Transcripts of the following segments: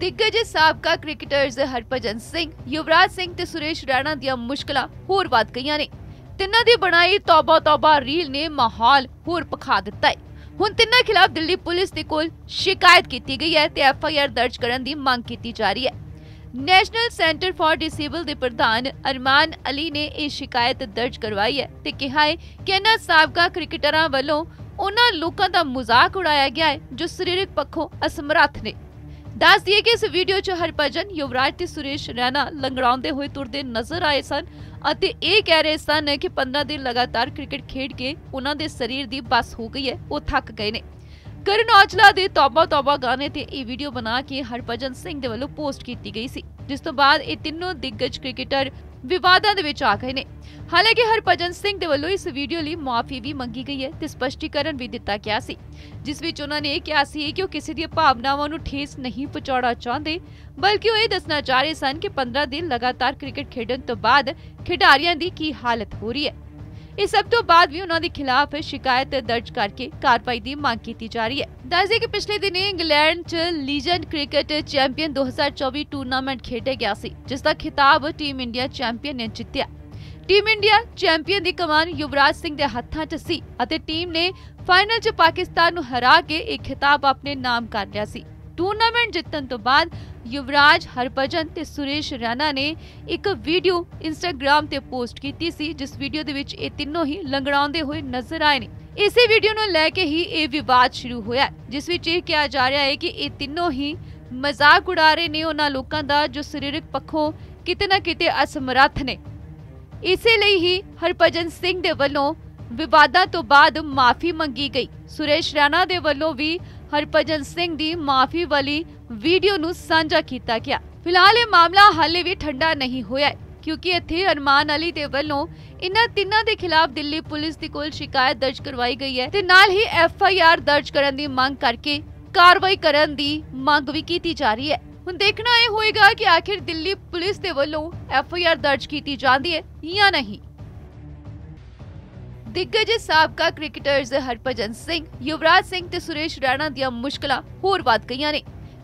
ਦਿੱਗਜ ਸਾਬਕਾ ਕ੍ਰਿਕਟਰਜ਼ ਹਰਪਜਨ ਸਿੰਘ ਯੁਵਰਾਜ ਸਿੰਘ ਤੇ ਸੁਰੇਸ਼ ਰਾਣਾ ਦੀਆਂ ਮੁਸ਼ਕਲਾਂ ਹੋਰ ਵੱਧ ਗਈਆਂ ਨੇ ਤਿੰਨਾਂ ਦੀ ਬਣਾਈ ਤੌਬਾ ਤੌਬਾ ਰੀਲ ਨੇ ਮਾਹੌਲ ਹੋਰ ਪਖਾ ਦਿੱਤਾ ਹੈ ਹੁਣ ਤਿੰਨਾਂ ਖਿਲਾਫ ਦਿੱਲੀ ਪੁਲਿਸ ਦੇ ਕੋਲ ਸ਼ਿਕਾਇਤ ਕੀਤੀ ਗਈ ਹੈ ਤੇ ਐਫ ਆਈ ਆਰ ਦਰਜ ਕਰਨ ਦੀ ਮੰਗ ਕੀਤੀ ਜਾ ਰਹੀ ਹੈ ਨੈਸ਼ਨਲ ਸੈਂਟਰ ਫਾਰ ਡਿਸੇਬਲ ਦੇ ਪ੍ਰਧਾਨ ਅਰਮਾਨ ਅਲੀ ਨੇ ਇਹ ਸ਼ਿਕਾਇਤ ਦਰਜ ਕਰਵਾਈ ਹੈ ਤੇ ਕਿਹਾ ਹੈ ਕਿ ਇਹਨਾਂ ਸਾਬਕਾ ਕ੍ਰਿਕਟਰਾਂ ਵੱਲੋਂ ਉਹਨਾਂ ਲੋਕਾਂ ਦਾ ਮਜ਼ਾਕ ਉਡਾਇਆ ਗਿਆ ਹੈ ਜੋ ਸਰੀਰਕ ਪੱਖੋਂ ਅਸਮਰੱਥ ਨੇ ਦੱਸ ਦਈਏ ਕਿ ਇਸ ਵੀਡੀਓ 'ਚ ਹਰਭਜਨ ਯੁਵਰਾਜ ਤੇ ਸੁਰੇਸ਼ ਰੈਨਾ ਲੰਗੜਾਉਂਦੇ ਹੋਏ ਤੁਰਦੇ ਨਜ਼ਰ ਆਏ ਸਨ ਅਤੇ ਇਹ ਕਹਿ ਰਹੇ ਸਨ ਕਿ 15 ਦਿਨ ਲਗਾਤਾਰ ਕ੍ਰਿਕਟ ਖੇਡ ਕੇ ਉਹਨਾਂ ਦੇ ਸਰੀਰ ਦੀ ਬਸ ਹੋ ਗਈ ਹੈ ਉਹ ਥੱਕ ਗਏ ਨੇ ਕਰਨ ਔਜਲਾ ਦੇ ਤੌਬਾ ਤੌਬਾ ਗਾਣੇ ਤੇ ਇਹ ਵੀਡੀਓ ਬਣਾ ਕੇ ਹਰਭਜਨ ਸਿੰਘ ਦੇ ਵੱਲੋਂ ਪੋਸਟ ਕੀਤੀ ਗਈ ਸੀ ਜਿਸ ਤੋਂ ਬਾਅਦ ਇਹ ਤਿੰਨੋਂ ਦਿੱਗਜ ਕ੍ਰਿਕਟਰ ਵਿਵਾਦਾਂ ਦੇ ਵਿੱਚ ਆ ਗਏ ਨੇ ਹਾਲਾਂਕਿ ਹਰਪਜਨ ਸਿੰਘ ਦੇ ਵੱਲੋਂ ਇਸ ਵੀਡੀਓ ਲਈ ਮਾਫੀ ਵੀ ਮੰਗੀ ਗਈ ਹੈ ਤੇ ਸਪਸ਼ਟੀਕਰਨ ਵੀ ਦਿੱਤਾ ਗਿਆ ਸੀ ਜਿਸ ਵਿੱਚ ਉਹਨਾਂ ਨੇ ਕਿਹਾ ਸੀ ਕਿ ਉਹ ਕਿਸੇ ਦੀਆਂ ਭਾਵਨਾਵਾਂ ਨੂੰ ਠੇਸ ਨਹੀਂ ਪਹੁੰਚਾਉਣਾ ਚਾਹੁੰਦੇ ਬਲਕਿ ਉਹ ਇਹ ਦੱਸਣਾ ਚਾਹ ਰਹੇ ਸਨ ਕਿ 15 ਦਿਨ ਲਗਾਤਾਰ ਕ੍ਰਿਕਟ ਖੇਡਣ ਤੋਂ ਬਾਅਦ ਖਿਡਾਰੀਆਂ ਦੀ ਕੀ ਹਾਲਤ ਹੋ ਰਹੀ ਹੈ ਇਸ ਸਭ ਤੋਂ ਬਾਅਦ ਵੀ ਉਹਨਾਂ ਦੇ ਖਿਲਾਫ ਸ਼ਿਕਾਇਤ ਦਰਜ ਕਰਕੇ ਕਾਰਵਾਈ ਦੀ ਮੰਗ ਕੀਤੀ ਜਾ ਰਹੀ ਹੈ ਦੱਸਦੇ ਕਿ ਪਿਛਲੇ ਦਿਨੀ ਇੰਗਲੈਂਡ 'ਚ ਲੀਜੈਂਡ ਕ੍ਰਿਕਟ ਚੈਂਪੀਅਨ 2024 ਟੂਰਨਾਮੈਂਟ ਖੇਡੇ ਗਿਆ ਸੀ ਜਿਸ ਦਾ ਖਿਤਾਬ ਟੀਮ ਇੰਡੀਆ ਚੈਂਪੀਅਨ ਨੇ ਜਿੱਤਿਆ ਟੀਮ ਇੰਡੀਆ ਚੈਂਪੀਅਨ ਦੀ ਕਮਾਨ ਯੁਵਰਾਜ ਸਿੰਘ ਦੇ ਹੱਥਾਂ 'ਚ ਸੀ ਅਤੇ ਟੀਮ ਨੇ ਫਾਈਨਲ 'ਚ ਪਾਕਿਸਤਾਨ ਨੂੰ ਹਰਾ ਕੇ ਇਹ ਖਿਤਾਬ ਆਪਣੇ ਨਾਮ ਕਰ ਲਿਆ ਸੀ ਟੂਰਨਾਮੈਂਟ ਜਿੱਤਣ ਤੋਂ ਬਾਅਦ ਯੁਵਰਾਜ ਹਰਭਜਨ ਤੇ ਸੁਰੇਸ਼ ਰਾਣਾ ਨੇ ਇੱਕ ਵੀਡੀਓ ਇੰਸਟਾਗ੍ਰam ਤੇ ਪੋਸਟ ਕੀਤੀ ਸੀ ਜਿਸ ਵੀਡੀਓ ਦੇ ਵਿੱਚ ਇਹ ਤਿੰਨੋਂ ਹੀ ਲੰਗੜਾਉਂਦੇ ਹੋਏ ਨਜ਼ਰ ਆਏ ਨੇ ਇਸੇ ਵੀਡੀਓ ਨੂੰ ਲੈ ਕੇ ਹੀ ਇਹ ਵਿਵਾਦ ਸ਼ੁਰੂ ਹੋਇਆ ਜਿਸ ਵਿੱਚ ਇਹ ਕਿਹਾ ਜਾ ਰਿਹਾ ਹੈ ਕਿ ਇਹ ਤਿੰਨੋਂ ਹੀ ਮਜ਼ਾਕ ਉਡਾ ਰਹੇ ਨੇ ਉਹਨਾਂ ਲੋਕਾਂ ਦਾ ਜੋ ਸਰੀਰਕ ਪੱਖੋਂ ਕਿਤੇ ਨਾ ਕਿਤੇ ਅਸਮਰੱਥ ਨੇ ਇਸੇ ਲਈ ਹੀ ਹਰਪਜਨ ਸਿੰਘ ਦੇ ਵੱਲੋਂ ਵਿਵਾਦਾਂ ਤੋਂ ਬਾਅਦ ਮਾਫੀ ਮੰਗੀ ਗਈ ਸੁਰੇਸ਼ ਰਾਣਾ ਦੇ ਵੱਲੋਂ ਵੀ ਹਰਪਜਨ ਸਿੰਘ ਦੀ ਮਾਫੀ ਵਾਲੀ ਵੀਡੀਓ ਨੂੰ ਸਾਂਝਾ ਕੀਤਾ ਗਿਆ ਫਿਲਹਾਲ ਇਹ ਮਾਮਲਾ ਹਾਲੇ ਵੀ ਠੰਡਾ ਨਹੀਂ ਹੋਇਆ ਕਿਉਂਕਿ ਇੱਥੇ ਅਰਮਾਨ ਅਲੀ ਦੇ ਵੱਲੋਂ ਇਨ੍ਹਾਂ ਤਿੰਨਾਂ ਦੇ ਖਿਲਾਫ ਦਿੱਲੀ ਪੁਲਿਸ ਦੀ ਕੋਲ ਸ਼ਿਕਾਇਤ ਦਰਜ ਕਰਵਾਈ ਗਈ ਹੈ ਤੇ ਨਾਲ ਹੀ ਐਫ ਆਈ ਆਰ ਦਰਜ ਕਰਨ ਦੀ ਮੰਗ ਕਰਕੇ ਕਾਰਵਾਈ ਕਰਨ ਦੀ ਮੰਗ ਵੀ ਕੀਤੀ ਜਾ ਰਹੀ ਹੈ ਹੁਣ ਦੇਖਣਾ ਇਹ ਹੋਏਗਾ ਕਿ ਆਖਿਰ ਦਿੱਲੀ ਪੁਲਿਸ ਦੇ ਵੱਲੋਂ ਐਫ ਆਈ ਆਰ ਦਰਜ ਕੀਤੀ ਜਾਂਦੀ ਹੈ ਜਾਂ ਨਹੀਂ ਦਿੱਗਜ ਸਾਬਕਾ ਕ੍ਰਿਕਟਰਸ ਹਰਪਜਨ ਸਿੰਘ ਯੁਵਰਾਜ ਸਿੰਘ ਤੇ ਸੁਰੇਸ਼ ਰਾਣਾ ਦੀਆਂ ਮੁਸ਼ਕਲਾਂ ਹੋਰ ਵੱਧ ਗਈਆਂ ਨੇ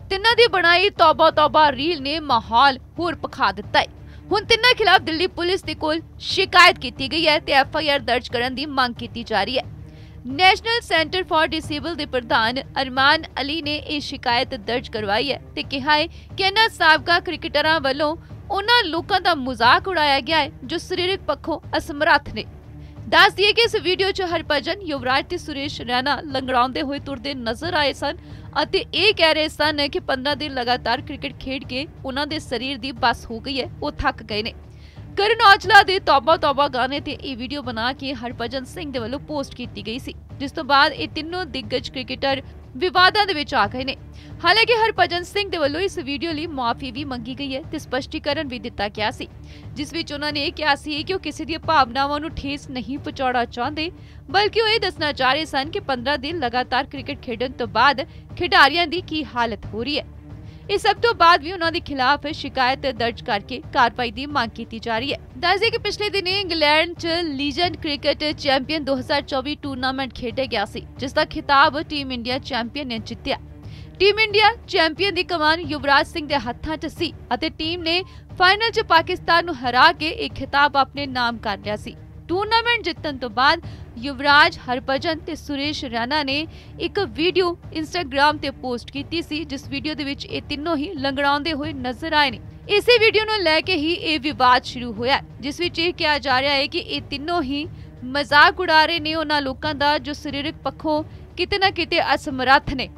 ਤਿੰਨਾਂ ਦੀ ਬਣਾਈ ਤੌਬਾ ਤੌਬਾ ਰੀਲ ਨੇ ਮਾਹੌਲ ਹੋਰ ਪਖਾ ਦਿੱਤਾ ਹੈ ਹੁਣ ਤਿੰਨਾਂ ਖਿਲਾਫ ਦਿੱਲੀ ਪੁਲਿਸ ਦੇ ਕੋਲ ਸ਼ਿਕਾਇਤ ਕੀਤੀ ਗਈ ਹੈ ਤੇ ਐਫ ਆਈ ਆਰ ਦਰਜ ਕਰਨ ਦੀ ਮੰਗ ਕੀਤੀ ਜਾ ਰਹੀ ਹੈ ਨੈਸ਼ਨਲ ਸੈਂਟਰ ਫਾਰ ਡਿਸੇਬਲ ਦੇ ਪ੍ਰਧਾਨ ਅਰਮਾਨ ਅਲੀ ਨੇ ਇਹ ਸ਼ਿਕਾਇਤ ਦਰਜ ਕਰਵਾਈ ਹੈ ਤੇ ਕਿਹਾ ਹੈ ਕਿ ਇਹਨਾਂ ਸਾਬਕਾ ਕ੍ਰਿਕਟਰਾਂ ਵੱਲੋਂ ਉਹਨਾਂ ਲੋਕਾਂ ਦਾ ਮਜ਼ਾਕ ਉਡਾਇਆ ਗਿਆ ਹੈ ਜੋ ਸਰੀਰਕ ਪੱਖੋਂ ਅਸਮਰੱਥ ਨੇ ਦੱਸ ਦਈਏ ਕਿ ਇਸ ਵੀਡੀਓ 'ਚ ਹਰਭਜਨ ਯੁਵਰਾਜ ਤੇ ਸੁਰੇਸ਼ ਰੈਨਾ ਲੰਗੜਾਉਂਦੇ ਹੋਏ ਤੁਰਦੇ ਨਜ਼ਰ ਆਏ ਸਨ ਅਤੇ ਇਹ ਕਹਿ ਰਹੇ ਸਨ ਕਿ 15 ਦਿਨ ਲਗਾਤਾਰ ਕ੍ਰਿਕਟ ਖੇਡ ਕੇ ਉਹਨਾਂ ਦੇ ਸਰੀਰ ਦੀ ਬਸ ਹੋ ਗਈ ਹੈ ਉਹ ਥੱਕ ਗਏ ਨੇ ਕਰਨ ਔਜਲਾ ਦੇ ਤੌਬਾ ਤੌਬਾ ਗਾਣੇ ਤੇ ਇਹ ਵੀਡੀਓ ਬਣਾ ਕੇ ਹਰਭਜਨ ਸਿੰਘ ਦੇ ਵੱਲੋਂ ਪੋਸਟ ਕੀਤੀ ਗਈ ਸੀ ਜਿਸ ਤੋਂ ਬਾਅਦ ਇਹ ਤਿੰਨੋਂ ਦਿੱਗਜ ਕ੍ਰਿਕਟਰ ਵਿਵਾਦਾਂ ਦੇ ਵਿੱਚ ਆ ਗਏ ਨੇ ਹਾਲਾਂਕਿ ਹਰਪਜਨ ਸਿੰਘ ਦੇ ਵੱਲੋਂ ਇਸ ਵੀਡੀਓ ਲਈ ਮਾਫੀ ਵੀ ਮੰਗੀ ਗਈ ਹੈ ਤੇ ਸਪਸ਼ਟੀਕਰਨ ਵੀ ਦਿੱਤਾ ਗਿਆ ਸੀ ਜਿਸ ਵਿੱਚ ਉਹਨਾਂ ਨੇ ਕਿਹਾ ਸੀ ਕਿ ਉਹ ਕਿਸੇ ਦੀਆਂ ਭਾਵਨਾਵਾਂ ਨੂੰ ਠੇਸ ਨਹੀਂ ਪਹੁੰਚਾਉਣਾ ਚਾਹੁੰਦੇ ਬਲਕਿ ਉਹ ਇਹ ਦੱਸਣਾ ਚਾਹ ਰਹੇ ਸਨ ਕਿ 15 ਦਿਨ ਲਗਾਤਾਰ ਕ੍ਰਿਕਟ ਖੇਡਣ ਤੋਂ ਬਾਅਦ ਖਿਡਾਰੀਆਂ ਦੀ ਕੀ ਹਾਲਤ ਹੋ ਰਹੀ ਹੈ ਇਸ ਸਭ ਤੋਂ ਬਾਅਦ ਵੀ ਉਹਨਾਂ ਦੇ ਖਿਲਾਫ ਸ਼ਿਕਾਇਤ ਦਰਜ ਕਰਕੇ ਕਾਰਵਾਈ ਦੀ ਮੰਗ ਕੀਤੀ ਜਾ ਰਹੀ ਹੈ ਦੱਸਦੇ ਕਿ ਪਿਛਲੇ ਦਿਨੀ ਇੰਗਲੈਂਡ 'ਚ ਲੀਜੈਂਡ ਕ੍ਰਿਕਟ ਚੈਂਪੀਅਨ 2024 ਟੂਰਨਾਮੈਂਟ ਖੇਡੇ ਗਿਆ ਸੀ ਜਿਸ ਦਾ ਖਿਤਾਬ ਟੀਮ ਇੰਡੀਆ ਚੈਂਪੀਅਨ ਨੇ ਜਿੱਤਿਆ ਟੀਮ ਇੰਡੀਆ ਚੈਂਪੀਅਨ ਦੀ ਕਮਾਨ ਯੁਵਰਾਜ ਸਿੰਘ ਦੇ ਹੱਥਾਂ 'ਚ ਸੀ ਅਤੇ ਟੀਮ ਨੇ ਫਾਈਨਲ 'ਚ ਪਾਕਿਸਤਾਨ ਨੂੰ ਹਰਾ ਕੇ ਇਹ ਖਿਤਾਬ ਆਪਣੇ ਨਾਮ ਕਰ ਲਿਆ ਸੀ ਟੂਰਨਾਮੈਂਟ ਜਿੱਤਣ ਤੋਂ ਬਾਅਦ ਯੁਵਰਾਜ ਹਰਪਜਨ ਤੇ ਸੁਰੇਸ਼ ਰਾਣਾ ਨੇ ਇੱਕ ਵੀਡੀਓ ਇੰਸਟਾਗ੍ਰam ਤੇ ਪੋਸਟ ਕੀਤੀ ਸੀ ਜਿਸ ਵੀਡੀਓ ਦੇ ਵਿੱਚ ਇਹ ਤਿੰਨੋਂ ਹੀ ਲੰਗੜਾਉਂਦੇ ਹੋਏ ਨਜ਼ਰ ਆਏ ਨੇ ਇਸੇ ਵੀਡੀਓ ਨੂੰ ਲੈ ਕੇ ਹੀ ਇਹ ਵਿਵਾਦ ਸ਼ੁਰੂ ਹੋਇਆ ਜਿਸ ਵਿੱਚ ਇਹ ਕਿਹਾ ਜਾ ਰਿਹਾ ਹੈ ਕਿ ਇਹ ਤਿੰਨੋਂ ਹੀ ਮਜ਼ਾਕ ਉਡਾ ਰਹੇ ਨੇ ਉਹਨਾਂ ਲੋਕਾਂ ਦਾ ਜੋ ਸਰੀਰਕ ਪੱਖੋਂ ਕਿਤੇ ਨਾ ਕਿਤੇ ਅਸਮਰੱਥ ਨੇ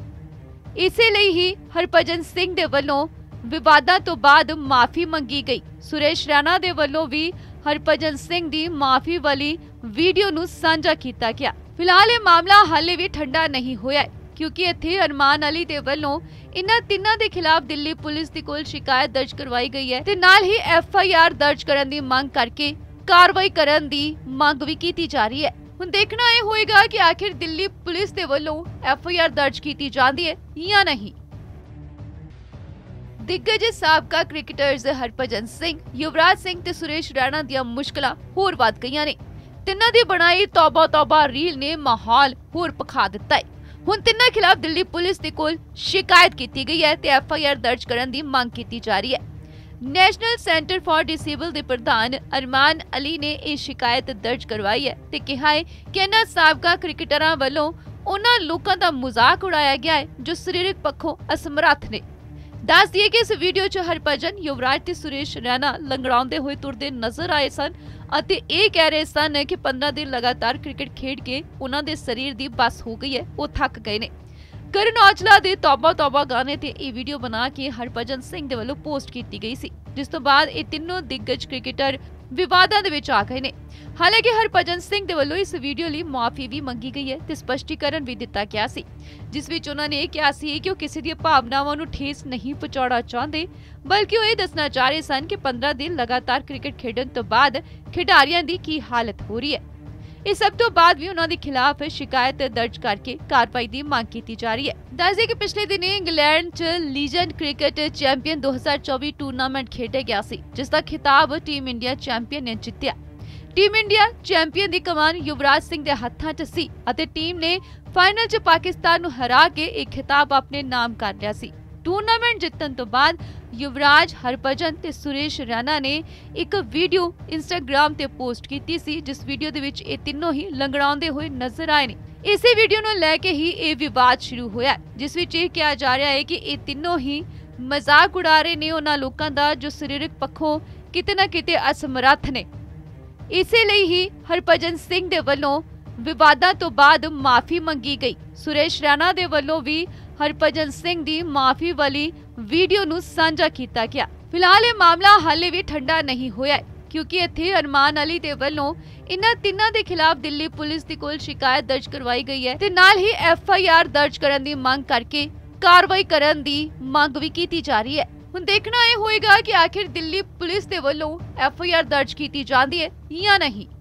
ਇਸੇ ਲਈ ਹੀ ਹਰਪਜਨ ਸਿੰਘ ਦੇ ਵੱਲੋਂ ਵਿਵਾਦਾਂ ਤੋਂ ਬਾਅਦ ਮਾਫੀ ਮੰਗੀ ਗਈ ਸੁਰੇਸ਼ ਰਾਣਾ ਦੇ ਵੱਲੋਂ ਵੀ ਹਰਪਜਨ ਸਿੰਘ ਦੀ ਮਾਫੀ ਵਾਲੀ ਵੀਡੀਓ ਨੂੰ ਸਾਂਝਾ ਕੀਤਾ ਗਿਆ ਫਿਲਹਾਲ ਇਹ ਮਾਮਲਾ ਹਾਲੇ ਵੀ ਠੰਡਾ ਨਹੀਂ ਹੋਇਆ ਕਿਉਂਕਿ ਇੱਥੇ ਅਰਮਾਨ ਅਲੀ ਦੇ ਵੱਲੋਂ ਇਨ੍ਹਾਂ ਤਿੰਨਾਂ ਦੇ ਖਿਲਾਫ ਦਿੱਲੀ ਪੁਲਿਸ ਦੇ ਕੋਲ ਸ਼ਿਕਾਇਤ ਦਰਜ ਕਰਵਾਈ ਗਈ ਹੈ ਤੇ ਨਾਲ ਹੀ ਐਫ ਆਈ ਆਰ ਦਰਜ ਕਰਨ ਦੀ ਮੰਗ ਕਰਕੇ ਕਾਰਵਾਈ ਕਰਨ ਦੀ ਮੰਗ ਵੀ ਕੀਤੀ ਜਾ ਰਹੀ ਹੈ ਹੁਣ ਦੇਖਣਾ ਇਹ ਹੋਏਗਾ ਕਿ ਆਖਿਰ ਦਿੱਲੀ ਪੁਲਿਸ ਦੇ ਵੱਲੋਂ ਐਫ ਆਈ ਆਰ ਦਰਜ ਕੀਤੀ ਜਾਂਦੀ ਹੈ ਜਾਂ ਨਹੀਂ ਦਿੱਗਜ ਸਾਬਕਾ ਕ੍ਰਿਕਟਰਜ਼ ਹਰਪਜਨ ਸਿੰਘ ਯੁਵਰਾਜ ਸਿੰਘ ਤੇ ਸੁਰੇਸ਼ ਰਾਣਾ ਦੀਆਂ ਮੁਸ਼ਕਲਾਂ ਹੋਰ ਵੱਧ ਗਈਆਂ ਨੇ ਤਿੰਨਾਂ ਦੀ ਬਣਾਈ ਤੌਬਾ ਤੌਬਾ ਰੀਲ ਨੇ ਮਾਹੌਲ ਹੋਰ ਪਖਾ ਦਿੱਤਾ ਹੈ ਹੁਣ ਤਿੰਨਾਂ ਖਿਲਾਫ ਦਿੱਲੀ ਪੁਲਿਸ ਦੇ ਕੋਲ ਸ਼ਿਕਾਇਤ ਕੀਤੀ ਗਈ ਹੈ ਤੇ ਐਫ ਆਈ ਆਰ ਦਰਜ ਕਰਨ ਦੀ ਮੰਗ ਕੀਤੀ ਜਾ ਰਹੀ ਹੈ ਨੈਸ਼ਨਲ ਸੈਂਟਰ ਫਾਰ ਡਿਸੇਬਲ ਦੇ ਪ੍ਰਧਾਨ ਅਰਮਾਨ ਅਲੀ ਨੇ ਇਹ ਸ਼ਿਕਾਇਤ ਦਰਜ ਕਰਵਾਈ ਹੈ ਤੇ ਕਿਹਾ ਹੈ ਕਿ ਇਹਨਾਂ ਸਾਬਕਾ ਕ੍ਰਿਕਟਰਾਂ ਵੱਲੋਂ ਉਹਨਾਂ ਲੋਕਾਂ ਦਾ ਮਜ਼ਾਕ ਉਡਾਇਆ ਗਿਆ ਹੈ ਜੋ ਸਰੀਰਕ ਪੱਖੋਂ ਅਸਮਰੱਥ ਨੇ ਦੱਸ ਦਈਏ ਕਿ ਇਸ ਵੀਡੀਓ 'ਚ ਹਰਪਜਨ ਯੁਵਰਾਜ ਤੇ ਸੁਰੇਸ਼ ਰੈਣਾ ਲੰਗੜਾਉਂਦੇ ਹੋਏ ਤੁਰਦੇ ਨਜ਼ਰ ਆਏ ਸਨ ਅਤੇ ਇਹ ਕਹਿ ਰਹੇ ਸਨ ਕਿ 15 ਦਿਨ ਲਗਾਤਾਰ ਕ੍ਰਿਕਟ ਖੇਡ ਕੇ ਉਹਨਾਂ ਦੇ ਸਰੀਰ ਦੀ ਬਸ ਹੋ ਗਈ ਹੈ ਉਹ ਥੱਕ ਗਏ ਨੇ ਕਰਨ ਔਜਲਾ ਦੇ ਤੋਬਾ ਤੋਬਾ ਗਾਣੇ ਤੇ ਇਹ ਵੀਡੀਓ ਬਣਾ ਕੇ ਹਰਪਜਨ ਸਿੰਘ ਦੇ ਵੱਲੋਂ ਪੋਸਟ ਕੀਤੀ ਗਈ ਸੀ ਜਿਸ ਤੋਂ ਬਾਅਦ ਇਹ ਤਿੰਨੋਂ ਦਿੱਗਜ ਕ੍ਰਿਕਟਰ ਵਿਵਾਦਾਂ ਦੇ ਵਿੱਚ ਆ ਗਏ ਨੇ ਹਾਲਾਂਕਿ ਹਰਪਜਨ ਸਿੰਘ ਦੇ ਵੱਲੋਂ ਇਸ ਵੀਡੀਓ ਲਈ ਮਾਫੀ ਵੀ ਮੰਗੀ ਗਈ ਹੈ ਤੇ ਸਪਸ਼ਟੀਕਰਨ ਵੀ ਦਿੱਤਾ ਗਿਆ ਸੀ ਜਿਸ ਵਿੱਚ ਉਹਨਾਂ ਨੇ ਕਿਹਾ ਸੀ ਕਿ ਉਹ ਕਿਸੇ ਦੀਆਂ ਭਾਵਨਾਵਾਂ ਨੂੰ ਠੇਸ ਨਹੀਂ ਪਹੁੰਚਾਉਣਾ ਚਾਹੁੰਦੇ ਬਲਕਿ ਉਹ ਇਹ ਦੱਸਣਾ ਚਾਹ ਰਹੇ ਸਨ ਕਿ 15 ਦਿਨ ਲਗਾਤਾਰ ਕ੍ਰਿਕਟ ਖੇਡਣ ਤੋਂ ਬਾਅਦ ਖਿਡਾਰੀਆਂ ਦੀ ਕੀ ਹਾਲਤ ਹੋ ਰਹੀ ਹੈ ਇਸ ਸਭ ਤੋਂ ਬਾਅਦ ਵੀ ਉਹਨਾਂ ਦੇ ਖਿਲਾਫ ਸ਼ਿਕਾਇਤ ਦਰਜ ਕਰਕੇ ਕਾਰਵਾਈ ਦੀ ਮੰਗ ਕੀਤੀ ਜਾ ਰਹੀ ਹੈ ਦੱਸਦੇ ਕਿ ਪਿਛਲੇ ਦਿਨੀ ਇੰਗਲੈਂਡ 'ਚ ਲੀਜੈਂਡ ਕ੍ਰਿਕਟ ਚੈਂਪੀਅਨ 2024 ਟੂਰਨਾਮੈਂਟ ਖੇਡੇ ਗਿਆ ਸੀ ਜਿਸ ਦਾ ਖਿਤਾਬ ਟੀਮ ਇੰਡੀਆ ਚੈਂਪੀਅਨ ਨੇ ਜਿੱਤਿਆ ਟੀਮ ਇੰਡੀਆ ਚੈਂਪੀਅਨ ਦੀ ਕਮਾਨ ਯੁਵਰਾਜ ਸਿੰਘ ਦੇ ਹੱਥਾਂ 'ਚ ਸੀ ਅਤੇ ਟੀਮ ਨੇ ਫਾਈਨਲ 'ਚ ਪਾਕਿਸਤਾਨ ਨੂੰ ਹਰਾ ਕੇ ਇਹ ਖਿਤਾਬ ਆਪਣੇ ਨਾਮ ਕਰ ਲਿਆ ਸੀ ਟੂਰਨਾਮੈਂਟ ਜਿੱਤਣ ਤੋਂ ਬਾਅਦ ਯੁਵਰਾਜ ਹਰਪਜਨ ਤੇ ਸੁਰੇਸ਼ ਰਾਣਾ ਨੇ ਇੱਕ ਵੀਡੀਓ ਇੰਸਟਾਗ੍ਰam ਤੇ ਪੋਸਟ ਕੀਤੀ ਸੀ ਜਿਸ ਵੀਡੀਓ ਦੇ ਵਿੱਚ ਇਹ ਤਿੰਨੋਂ ਹੀ ਲੰਗੜਾਉਂਦੇ ਹੋਏ ਨਜ਼ਰ ਆਏ ਨੇ ਇਸੇ ਵੀਡੀਓ ਨੂੰ ਲੈ ਕੇ ਹੀ ਇਹ ਵਿਵਾਦ ਸ਼ੁਰੂ ਹੋਇਆ ਜਿਸ ਵਿੱਚ ਇਹ ਕਿਹਾ ਜਾ ਰਿਹਾ ਹੈ ਕਿ ਇਹ ਤਿੰਨੋਂ ਹੀ ਮਜ਼ਾਕ ਉਡਾ ਰਹੇ ਨੇ ਉਹਨਾਂ ਲੋਕਾਂ ਦਾ ਜੋ ਸਰੀਰਕ ਪੱਖੋਂ ਕਿਤੇ ਨਾ ਕਿਤੇ ਅਸਮਰੱਥ ਨੇ ਇਸੇ ਲਈ ਹੀ ਹਰਪਜਨ ਸਿੰਘ ਦੇ ਵੱਲੋਂ ਵਿਵਾਦਾਂ ਤੋਂ ਬਾਅਦ ਮਾਫੀ ਮੰਗੀ ਗਈ ਸੁਰੇਸ਼ ਰਾਣਾ ਦੇ ਵੱਲੋਂ ਵੀ ਹਰਪਜਨ ਸਿੰਘ ਦੀ ਮਾਫੀ ਵਾਲੀ ਵੀਡੀਓ ਨੂੰ ਸਾਂਝਾ ਕੀਤਾ ਗਿਆ ਫਿਲਹਾਲ ਇਹ ਮਾਮਲਾ ਹਾਲੇ ਵੀ ਠੰਡਾ ਨਹੀਂ ਹੋਇਆ ਕਿਉਂਕਿ ਇੱਥੇ ਅਰਮਾਨ ਅਲੀ ਦੇ ਵੱਲੋਂ ਇਨ੍ਹਾਂ ਤਿੰਨਾਂ ਦੇ ਖਿਲਾਫ ਦਿੱਲੀ ਪੁਲਿਸ ਦੀ ਕੋਲ ਸ਼ਿਕਾਇਤ ਦਰਜ ਕਰਵਾਈ ਗਈ ਹੈ ਤੇ ਨਾਲ ਹੀ ਐਫ ਆਈ ਆਰ ਦਰਜ ਕਰਨ ਦੀ ਮੰਗ ਕਰਕੇ ਕਾਰਵਾਈ ਕਰਨ ਦੀ ਮੰਗ ਵੀ ਕੀਤੀ ਜਾ ਰਹੀ ਹੈ ਹੁਣ ਦੇਖਣਾ ਇਹ ਹੋਏਗਾ ਕਿ ਆਖਿਰ ਦਿੱਲੀ ਪੁਲਿਸ ਦੇ ਵੱਲੋਂ ਐਫ ਆਈ ਆਰ ਦਰਜ ਕੀਤੀ ਜਾਂਦੀ ਹੈ ਜਾਂ ਨਹੀਂ